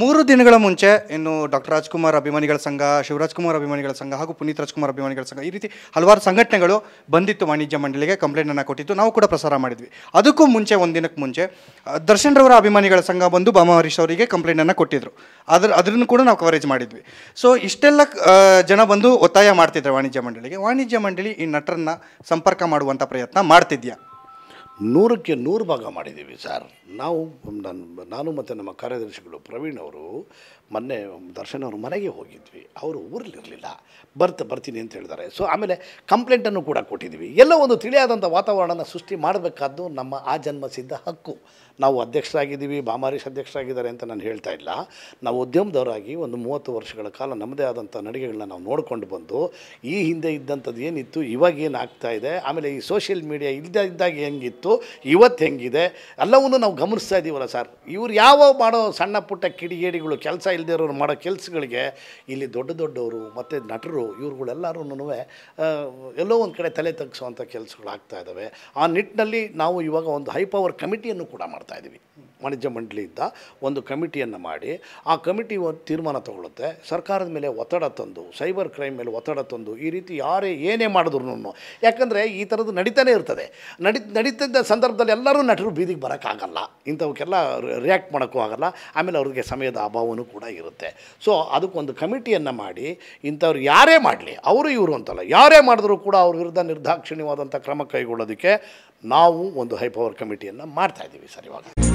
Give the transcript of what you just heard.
ಮೂರು ದಿನಗಳ ಮುಂಚೆ ಇನ್ನು ಡಾಕ್ಟರ್ ರಾಜ್ಕುಮಾರ್ ಅಭಿಮಾನಿಗಳ ಸಂಘ ಶಿವರಾಜ್ ಕುಮಾರ್ ಅಭಿಮಾನಿಗಳ ಸಂಘ ಹಾಗೂ ಪುನೀತ್ ರಾಜ್ಕುಮಾರ್ ಅಭಿಮಾನಿಗಳ ಸಂಘ ಈ ರೀತಿ ಹಲವಾರು ಸಂಘಟನೆಗಳು ಬಂದಿತ್ತು ವಾಣಿಜ್ಯ ಮಂಡಳಿಗೆ ಕಂಪ್ಲೇಂಟನ್ನು ಕೊಟ್ಟಿತ್ತು ನಾವು ಕೂಡ ಪ್ರಸಾರ ಮಾಡಿದ್ವಿ ಅದಕ್ಕೂ ಮುಂಚೆ ಒಂದು ದಿನಕ್ಕೆ ಮುಂಚೆ ದರ್ಶನ್ ರವರ ಅಭಿಮಾನಿಗಳ ಸಂಘ ಬಂದು ಬಾಮ ಹರೀಶ್ ಅವರಿಗೆ ಕಂಪ್ಲೇಂಟನ್ನು ಕೊಟ್ಟಿದ್ದರು ಅದ್ರ ಅದರನ್ನು ಕೂಡ ನಾವು ಕವರೇಜ್ ಮಾಡಿದ್ವಿ ಸೊ ಇಷ್ಟೆಲ್ಲ ಜನ ಬಂದು ಒತ್ತಾಯ ಮಾಡ್ತಿದ್ದರು ವಾಣಿಜ್ಯ ಮಂಡಳಿಗೆ ವಾಣಿಜ್ಯ ಮಂಡಳಿ ಈ ನಟರನ್ನ ಸಂಪರ್ಕ ಮಾಡುವಂಥ ಪ್ರಯತ್ನ ಮಾಡ್ತಿದ್ಯಾ ನೂರಕ್ಕೆ ನೂರು ಭಾಗ ಮಾಡಿದ್ದೀವಿ ಸರ್ ನಾವು ನನ್ನ ನಾನು ಮತ್ತು ನಮ್ಮ ಕಾರ್ಯದರ್ಶಿಗಳು ಪ್ರವೀಣ್ ಅವರು ಮೊನ್ನೆ ದರ್ಶನ್ ಅವ್ರ ಮನೆಗೆ ಹೋಗಿದ್ವಿ ಅವರು ಊರಲ್ಲಿರಲಿಲ್ಲ ಬರ್ತ ಬರ್ತೀನಿ ಅಂತ ಹೇಳಿದ್ದಾರೆ ಸೊ ಆಮೇಲೆ ಕಂಪ್ಲೇಂಟನ್ನು ಕೂಡ ಕೊಟ್ಟಿದ್ದೀವಿ ಎಲ್ಲ ಒಂದು ತಿಳಿಯಾದಂಥ ವಾತಾವರಣನ ಸೃಷ್ಟಿ ಮಾಡಬೇಕಾದ್ದು ನಮ್ಮ ಆ ಜನ್ಮ ಸಿದ್ಧ ಹಕ್ಕು ನಾವು ಅಧ್ಯಕ್ಷರಾಗಿದ್ದೀವಿ ಬಾಮಾರೀಶ್ ಅಧ್ಯಕ್ಷರಾಗಿದ್ದಾರೆ ಅಂತ ನಾನು ಹೇಳ್ತಾ ಇಲ್ಲ ನಾವು ಉದ್ಯಮದವರಾಗಿ ಒಂದು ಮೂವತ್ತು ವರ್ಷಗಳ ಕಾಲ ನಮ್ಮದೇ ಆದಂಥ ನಡಿಗೆಗಳನ್ನ ನಾವು ನೋಡಿಕೊಂಡು ಬಂದು ಈ ಹಿಂದೆ ಇದ್ದಂಥದ್ದು ಏನಿತ್ತು ಇವಾಗ ಏನಾಗ್ತಾ ಇದೆ ಆಮೇಲೆ ಈ ಸೋಷಿಯಲ್ ಮೀಡಿಯಾ ಇಲ್ಲದೇ ಇದ್ದಾಗ ಹೆಂಗಿತ್ತು ಇವತ್ತು ಹೆಂಗಿದೆ ಎಲ್ಲವನ್ನು ನಾವು ಗಮನಿಸ್ತಾ ಇದ್ದೀವಲ್ಲ ಸರ್ ಇವ್ರು ಯಾವ ಮಾಡೋ ಸಣ್ಣ ಪುಟ್ಟ ಕಿಡಿಗೇಡಿಗಳು ಕೆಲಸ ಇಲ್ಲದೆ ಇರೋರು ಮಾಡೋ ಕೆಲಸಗಳಿಗೆ ಇಲ್ಲಿ ದೊಡ್ಡ ದೊಡ್ಡವರು ಮತ್ತು ನಟರು ಇವ್ರುಗಳೆಲ್ಲರೂ ಎಲ್ಲೋ ಒಂದು ಕಡೆ ತಲೆ ಕೆಲಸಗಳು ಆಗ್ತಾ ಇದ್ದಾವೆ ಆ ನಿಟ್ಟಿನಲ್ಲಿ ನಾವು ಇವಾಗ ಒಂದು ಹೈ ಪವರ್ ಕಮಿಟಿಯನ್ನು ಕೂಡ ಮಾಡ್ತಾ ಇದ್ದೀವಿ ವಾಣಿಜ್ಯ ಮಂಡಳಿಯಿಂದ ಒಂದು ಕಮಿಟಿಯನ್ನು ಮಾಡಿ ಆ ಕಮಿಟಿ ಒಂದು ತೀರ್ಮಾನ ತಗೊಳ್ಳುತ್ತೆ ಸರ್ಕಾರದ ಮೇಲೆ ಒತ್ತಡ ತಂದು ಸೈಬರ್ ಕ್ರೈಮ್ ಮೇಲೆ ಒತ್ತಡ ತಂದು ಈ ರೀತಿ ಯಾರೇ ಏನೇ ಮಾಡಿದ್ರು ಯಾಕಂದರೆ ಈ ಥರದ್ದು ನಡೀತಾನೆ ಇರ್ತದೆ ನಡಿ ನಡೀತಿದ್ದ ಸಂದರ್ಭದಲ್ಲಿ ಎಲ್ಲರೂ ನಟರು ಬೀದಿಗೆ ಬರೋಕ್ಕಾಗಲ್ಲ ಇಂಥವಕ್ಕೆಲ್ಲ ರಿಯಾಕ್ಟ್ ಮಾಡೋಕ್ಕೂ ಆಗಲ್ಲ ಆಮೇಲೆ ಅವ್ರಿಗೆ ಸಮಯದ ಅಭಾವವೂ ಕೂಡ ಇರುತ್ತೆ ಸೊ ಅದಕ್ಕೊಂದು ಕಮಿಟಿಯನ್ನು ಮಾಡಿ ಇಂಥವ್ರು ಯಾರೇ ಮಾಡಲಿ ಅವರು ಇವರು ಅಂತಲ್ಲ ಯಾರೇ ಮಾಡಿದ್ರೂ ಕೂಡ ಅವ್ರ ವಿರುದ್ಧ ನಿರ್ದಾಕ್ಷಿಣ್ಯವಾದಂಥ ಕ್ರಮ ಕೈಗೊಳ್ಳೋದಕ್ಕೆ ನಾವು ಒಂದು ಹೈ ಪವರ್ ಕಮಿಟಿಯನ್ನು ಮಾಡ್ತಾಯಿದ್ದೀವಿ ಸರ್ ಇವಾಗ